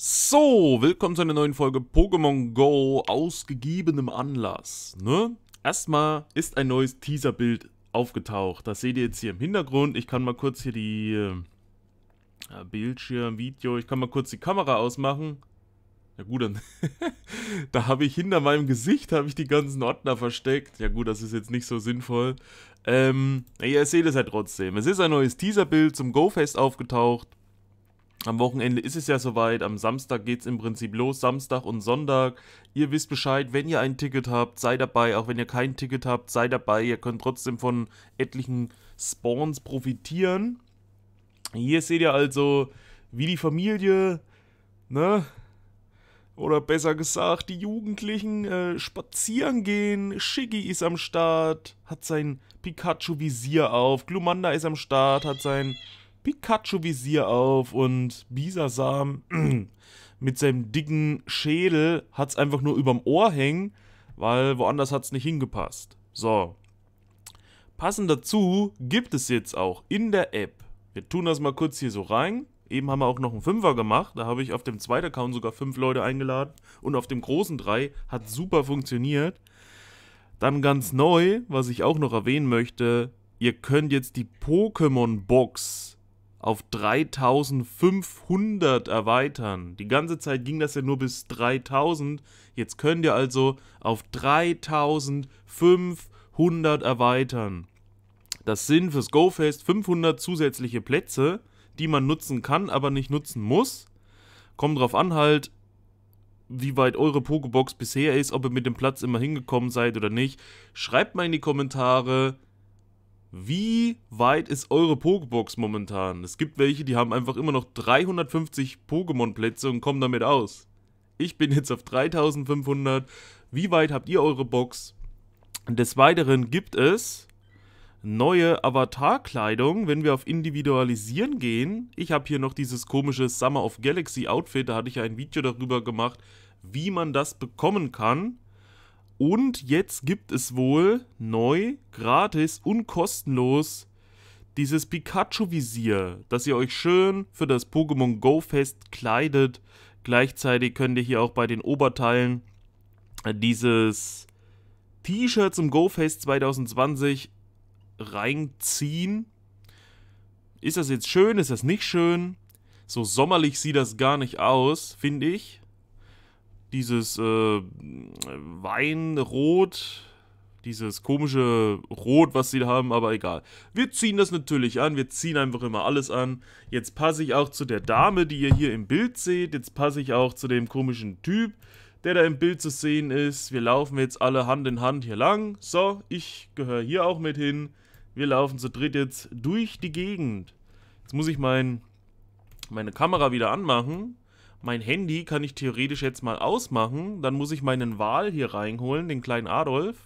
So, willkommen zu einer neuen Folge Pokémon Go aus gegebenem Anlass. Ne? Erstmal ist ein neues Teaser-Bild aufgetaucht. Das seht ihr jetzt hier im Hintergrund. Ich kann mal kurz hier die äh, Bildschirm, Video, ich kann mal kurz die Kamera ausmachen. Ja gut, dann da habe ich hinter meinem Gesicht habe ich die ganzen Ordner versteckt. Ja gut, das ist jetzt nicht so sinnvoll. Ähm, ich erzähle es ja trotzdem. Es ist ein neues Teaser-Bild zum Go-Fest aufgetaucht. Am Wochenende ist es ja soweit, am Samstag geht es im Prinzip los, Samstag und Sonntag. Ihr wisst Bescheid, wenn ihr ein Ticket habt, seid dabei, auch wenn ihr kein Ticket habt, seid dabei. Ihr könnt trotzdem von etlichen Spawns profitieren. Hier seht ihr also, wie die Familie, ne, oder besser gesagt, die Jugendlichen äh, spazieren gehen. Shiggy ist am Start, hat sein Pikachu-Visier auf. Glumanda ist am Start, hat sein Pikachu-Visier auf und Bisasam mit seinem dicken Schädel hat es einfach nur überm Ohr hängen, weil woanders hat es nicht hingepasst. So. Passend dazu gibt es jetzt auch in der App, wir tun das mal kurz hier so rein, eben haben wir auch noch einen Fünfer gemacht, da habe ich auf dem zweiten Account sogar fünf Leute eingeladen und auf dem großen drei hat super funktioniert. Dann ganz neu, was ich auch noch erwähnen möchte, ihr könnt jetzt die Pokémon Box auf 3500 erweitern. Die ganze Zeit ging das ja nur bis 3000. Jetzt könnt ihr also auf 3500 erweitern. Das sind fürs GoFest 500 zusätzliche Plätze, die man nutzen kann, aber nicht nutzen muss. Kommt drauf an halt, wie weit eure Pokebox bisher ist, ob ihr mit dem Platz immer hingekommen seid oder nicht. Schreibt mal in die Kommentare, wie weit ist eure Pokebox momentan? Es gibt welche, die haben einfach immer noch 350 Pokémon-Plätze und kommen damit aus. Ich bin jetzt auf 3500. Wie weit habt ihr eure Box? Des Weiteren gibt es neue Avatar-Kleidung, wenn wir auf Individualisieren gehen. Ich habe hier noch dieses komische Summer of Galaxy Outfit, da hatte ich ja ein Video darüber gemacht, wie man das bekommen kann. Und jetzt gibt es wohl neu, gratis und kostenlos dieses Pikachu-Visier, das ihr euch schön für das Pokémon Go Fest kleidet. Gleichzeitig könnt ihr hier auch bei den Oberteilen dieses T-Shirt zum Go Fest 2020 reinziehen. Ist das jetzt schön? Ist das nicht schön? So sommerlich sieht das gar nicht aus, finde ich dieses äh, Weinrot, dieses komische Rot, was sie haben, aber egal. Wir ziehen das natürlich an, wir ziehen einfach immer alles an. Jetzt passe ich auch zu der Dame, die ihr hier im Bild seht, jetzt passe ich auch zu dem komischen Typ, der da im Bild zu sehen ist. Wir laufen jetzt alle Hand in Hand hier lang. So, ich gehöre hier auch mit hin. Wir laufen zu dritt jetzt durch die Gegend. Jetzt muss ich mein, meine Kamera wieder anmachen, mein Handy kann ich theoretisch jetzt mal ausmachen. Dann muss ich meinen Wal hier reinholen, den kleinen Adolf.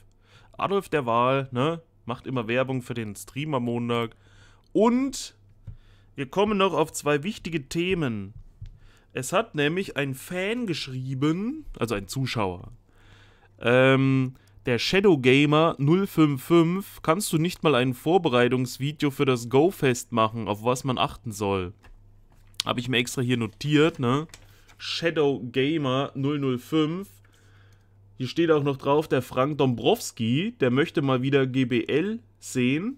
Adolf der Wal, ne? Macht immer Werbung für den Stream am Montag. Und wir kommen noch auf zwei wichtige Themen. Es hat nämlich ein Fan geschrieben, also ein Zuschauer. Ähm, der Shadow Gamer 055, kannst du nicht mal ein Vorbereitungsvideo für das Go-Fest machen, auf was man achten soll? Habe ich mir extra hier notiert, ne? Shadow Gamer 005. Hier steht auch noch drauf, der Frank Dombrowski, der möchte mal wieder GBL sehen.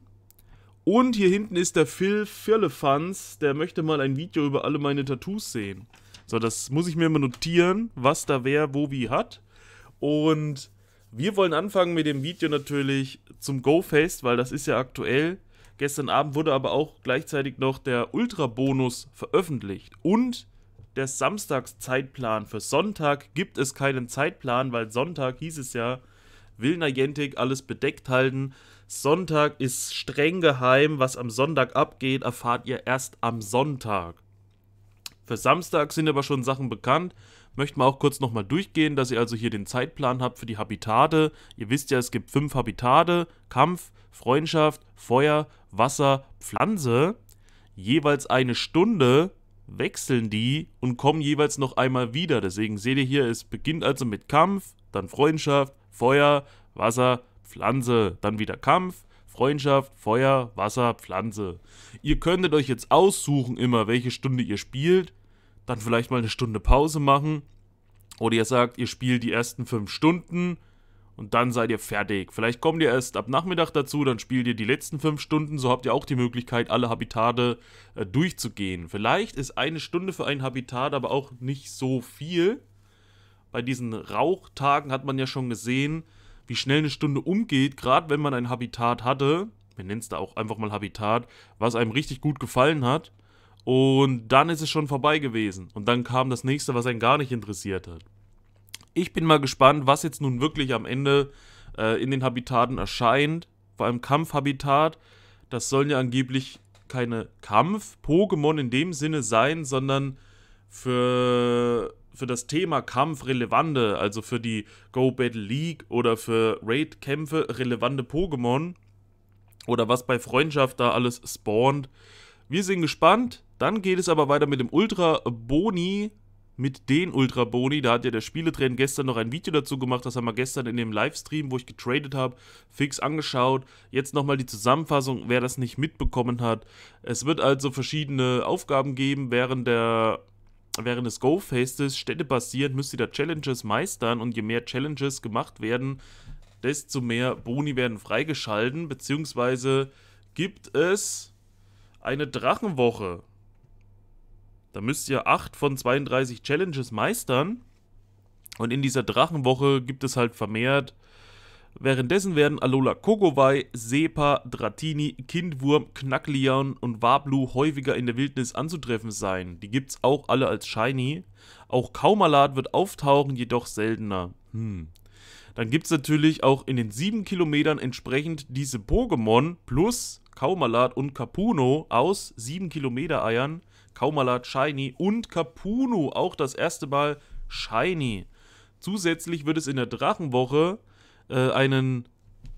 Und hier hinten ist der Phil Firlefanz, der möchte mal ein Video über alle meine Tattoos sehen. So, das muss ich mir immer notieren, was da wer wo wie hat. Und wir wollen anfangen mit dem Video natürlich zum GoFest, weil das ist ja aktuell. Gestern Abend wurde aber auch gleichzeitig noch der Ultra-Bonus veröffentlicht. Und der Samstagszeitplan. Für Sonntag gibt es keinen Zeitplan, weil Sonntag hieß es ja, will Niantic alles bedeckt halten. Sonntag ist streng geheim. Was am Sonntag abgeht, erfahrt ihr erst am Sonntag. Für Samstag sind aber schon Sachen bekannt. Möchten wir auch kurz nochmal durchgehen, dass ihr also hier den Zeitplan habt für die Habitate. Ihr wisst ja, es gibt fünf Habitate. Kampf, Freundschaft, Feuer, Wasser, Pflanze. Jeweils eine Stunde wechseln die und kommen jeweils noch einmal wieder. Deswegen seht ihr hier, es beginnt also mit Kampf, dann Freundschaft, Feuer, Wasser, Pflanze, dann wieder Kampf, Freundschaft, Feuer, Wasser, Pflanze. Ihr könntet euch jetzt aussuchen immer, welche Stunde ihr spielt, dann vielleicht mal eine Stunde Pause machen oder ihr sagt, ihr spielt die ersten fünf Stunden, und dann seid ihr fertig. Vielleicht kommt ihr erst ab Nachmittag dazu, dann spielt ihr die letzten 5 Stunden, so habt ihr auch die Möglichkeit, alle Habitate äh, durchzugehen. Vielleicht ist eine Stunde für ein Habitat aber auch nicht so viel. Bei diesen Rauchtagen hat man ja schon gesehen, wie schnell eine Stunde umgeht, gerade wenn man ein Habitat hatte. Wir nennen es da auch einfach mal Habitat, was einem richtig gut gefallen hat. Und dann ist es schon vorbei gewesen. Und dann kam das nächste, was einen gar nicht interessiert hat. Ich bin mal gespannt, was jetzt nun wirklich am Ende äh, in den Habitaten erscheint. Vor allem Kampfhabitat. Das sollen ja angeblich keine Kampf-Pokémon in dem Sinne sein, sondern für, für das Thema Kampf relevante, also für die Go Battle League oder für Raid-Kämpfe relevante Pokémon oder was bei Freundschaft da alles spawnt. Wir sind gespannt. Dann geht es aber weiter mit dem Ultra Boni mit den Ultraboni. Da hat ja der Spieletrainer gestern noch ein Video dazu gemacht. Das haben wir gestern in dem Livestream, wo ich getradet habe, fix angeschaut. Jetzt nochmal die Zusammenfassung, wer das nicht mitbekommen hat. Es wird also verschiedene Aufgaben geben während der während des Go-Faces. Städtebasiert müsst ihr da Challenges meistern und je mehr Challenges gemacht werden, desto mehr Boni werden freigeschalten, beziehungsweise gibt es eine Drachenwoche. Da müsst ihr 8 von 32 Challenges meistern. Und in dieser Drachenwoche gibt es halt vermehrt. Währenddessen werden Alola Kogowai, Sepa, Dratini, Kindwurm, Knacklion und Wablu häufiger in der Wildnis anzutreffen sein. Die gibt es auch alle als Shiny. Auch Kaumalat wird auftauchen, jedoch seltener. Hm. Dann es natürlich auch in den 7 Kilometern entsprechend diese Pokémon plus Kaumalat und Kapuno aus 7 Kilometer Eiern Kaumala, Shiny und Capunu. Auch das erste Mal Shiny. Zusätzlich wird es in der Drachenwoche äh, einen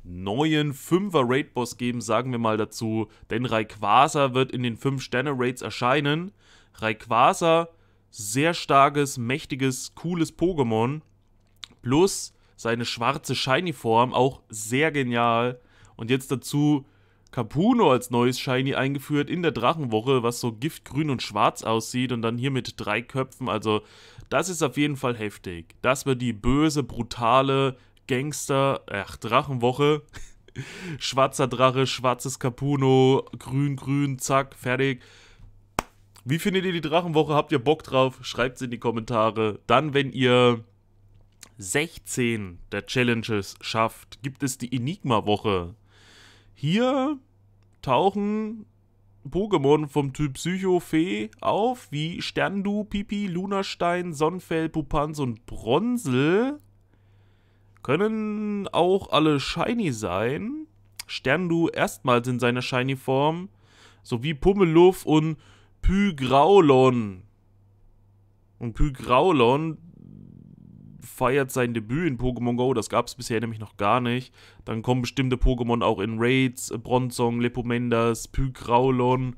neuen 5er Raid Boss geben, sagen wir mal dazu. Denn Rayquaza wird in den 5 Sterne Raids erscheinen. Rayquaza, sehr starkes, mächtiges, cooles Pokémon. Plus seine schwarze Shiny Form, auch sehr genial. Und jetzt dazu Capuno als neues Shiny eingeführt in der Drachenwoche, was so giftgrün und schwarz aussieht und dann hier mit drei Köpfen. Also das ist auf jeden Fall heftig. Das wird die böse, brutale Gangster, ach, Drachenwoche, schwarzer Drache, schwarzes Capuno, grün, grün, zack, fertig. Wie findet ihr die Drachenwoche? Habt ihr Bock drauf? Schreibt es in die Kommentare. Dann, wenn ihr 16 der Challenges schafft, gibt es die Enigma-Woche. Hier tauchen Pokémon vom Typ Psycho-Fee auf, wie Sterndu, Pipi, Lunastein, Sonnenfell, Pupanz und Bronzel. Können auch alle shiny sein. Sterndu erstmals in seiner shiny Form, sowie Pummeluff und Pygraulon. Und Pygraulon feiert sein Debüt in Pokémon Go. Das gab es bisher nämlich noch gar nicht. Dann kommen bestimmte Pokémon auch in Raids: Bronzong, Lepomendas, Pygraulon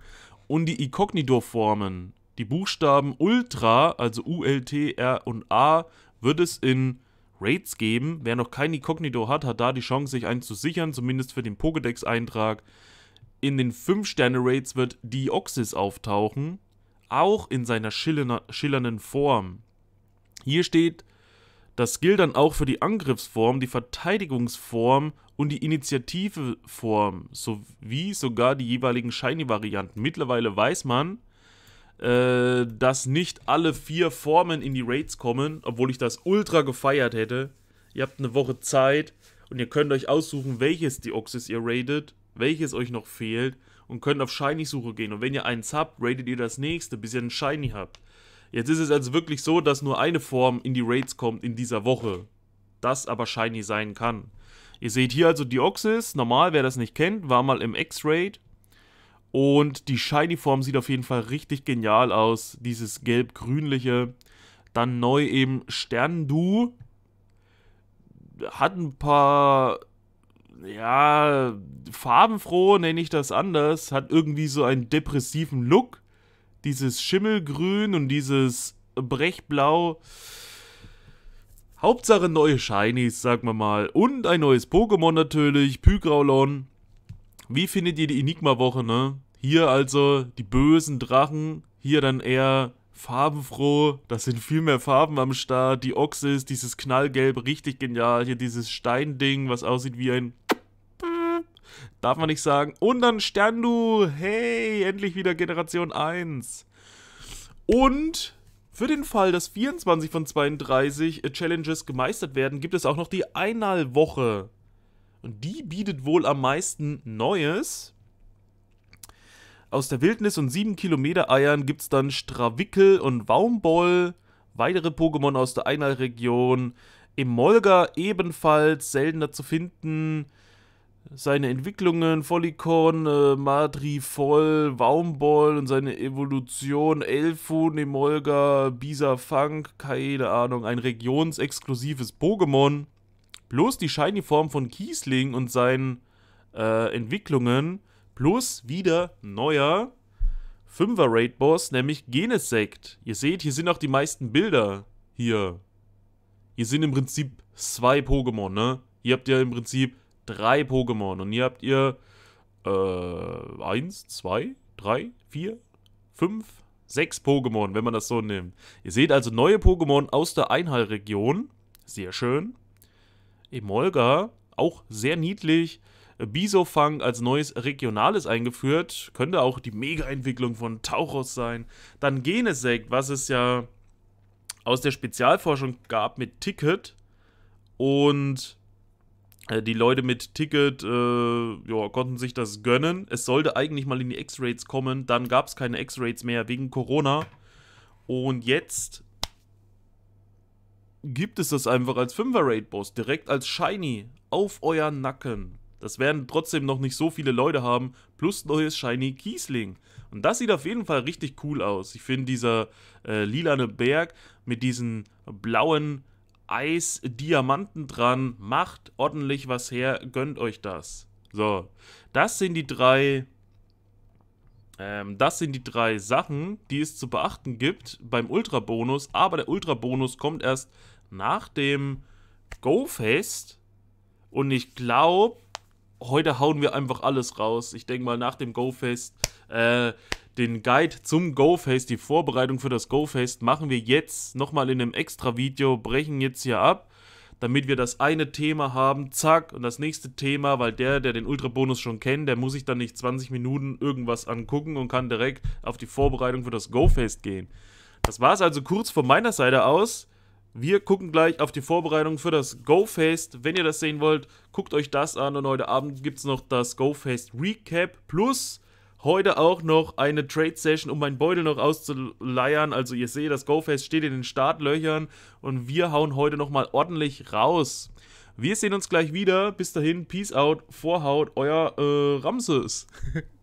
und die Icognidor-Formen. Die Buchstaben Ultra, also U, L, T, R und A, wird es in Raids geben. Wer noch kein Icognidor hat, hat da die Chance, sich einen zu sichern, zumindest für den Pokédex-Eintrag. In den 5-Sterne-Raids wird Dioxys auftauchen, auch in seiner schillernden Form. Hier steht das gilt dann auch für die Angriffsform, die Verteidigungsform und die Initiativeform sowie sogar die jeweiligen Shiny-Varianten. Mittlerweile weiß man, äh, dass nicht alle vier Formen in die Raids kommen, obwohl ich das ultra gefeiert hätte. Ihr habt eine Woche Zeit und ihr könnt euch aussuchen, welches Deoxys ihr raidet, welches euch noch fehlt und könnt auf Shiny-Suche gehen. Und wenn ihr eins habt, raidet ihr das nächste, bis ihr einen Shiny habt. Jetzt ist es also wirklich so, dass nur eine Form in die Raids kommt in dieser Woche. Das aber shiny sein kann. Ihr seht hier also Dioxys, normal, wer das nicht kennt, war mal im X-Raid. Und die Shiny-Form sieht auf jeden Fall richtig genial aus. Dieses gelb-grünliche. Dann neu eben Sterndu. Hat ein paar, ja, farbenfroh, nenne ich das anders. Hat irgendwie so einen depressiven Look dieses Schimmelgrün und dieses Brechblau. Hauptsache neue Shinies, sagen wir mal. Und ein neues Pokémon natürlich, Pygraulon. Wie findet ihr die Enigma-Woche, ne? Hier also die bösen Drachen, hier dann eher farbenfroh, das sind viel mehr Farben am Start. Die Ochse ist dieses Knallgelb, richtig genial. Hier dieses Steinding, was aussieht wie ein Darf man nicht sagen. Und dann Sterndu. Hey, endlich wieder Generation 1. Und für den Fall, dass 24 von 32 Challenges gemeistert werden, gibt es auch noch die Einal-Woche. Und die bietet wohl am meisten Neues. Aus der Wildnis und 7 Kilometer Eiern gibt es dann Strawickel und Waumboll. Weitere Pokémon aus der Einal-Region. Im Molga ebenfalls seltener zu finden seine Entwicklungen, Vollicon, äh, Madri, Voll, Waumball und seine Evolution, Elfu, Nemolga, Bisa Funk, keine Ahnung, ein regionsexklusives Pokémon. Plus die Shiny-Form von Kiesling und seinen äh, Entwicklungen. Plus wieder neuer Fünfer Raid-Boss, nämlich Genesect. Ihr seht, hier sind auch die meisten Bilder. Hier. Hier sind im Prinzip zwei Pokémon, ne? Ihr habt ja im Prinzip drei Pokémon. Und hier habt ihr äh, eins, zwei, drei, vier, fünf, sechs Pokémon, wenn man das so nimmt. Ihr seht also neue Pokémon aus der einhall Sehr schön. Emolga, auch sehr niedlich. Bisofang als neues Regionales eingeführt. Könnte auch die Mega-Entwicklung von Tauros sein. Dann Genesect, was es ja aus der Spezialforschung gab mit Ticket. Und äh, die Leute mit Ticket äh, ja, konnten sich das gönnen. Es sollte eigentlich mal in die X-Rates kommen, dann gab es keine X-Rates mehr wegen Corona. Und jetzt gibt es das einfach als 5er-Rate-Boss, direkt als Shiny auf euren Nacken. Das werden trotzdem noch nicht so viele Leute haben, plus neues Shiny Kiesling. Und das sieht auf jeden Fall richtig cool aus. Ich finde dieser äh, lilane Berg mit diesen blauen Eis, Diamanten dran, macht ordentlich was her, gönnt euch das. So, das sind die drei, ähm, das sind die drei Sachen, die es zu beachten gibt beim Ultra-Bonus. Aber der Ultra-Bonus kommt erst nach dem Go-Fest. Und ich glaube, heute hauen wir einfach alles raus. Ich denke mal, nach dem Go-Fest, äh, den Guide zum GoFest, die Vorbereitung für das GoFest, machen wir jetzt nochmal in einem extra Video, brechen jetzt hier ab, damit wir das eine Thema haben, zack, und das nächste Thema, weil der, der den Ultrabonus schon kennt, der muss sich dann nicht 20 Minuten irgendwas angucken und kann direkt auf die Vorbereitung für das GoFest gehen. Das war es also kurz von meiner Seite aus. Wir gucken gleich auf die Vorbereitung für das GoFest. Wenn ihr das sehen wollt, guckt euch das an und heute Abend gibt es noch das GoFest Recap plus Heute auch noch eine Trade-Session, um meinen Beutel noch auszuleiern. Also ihr seht, das GoFest steht in den Startlöchern und wir hauen heute nochmal ordentlich raus. Wir sehen uns gleich wieder. Bis dahin, Peace out, Vorhaut, euer äh, Ramses.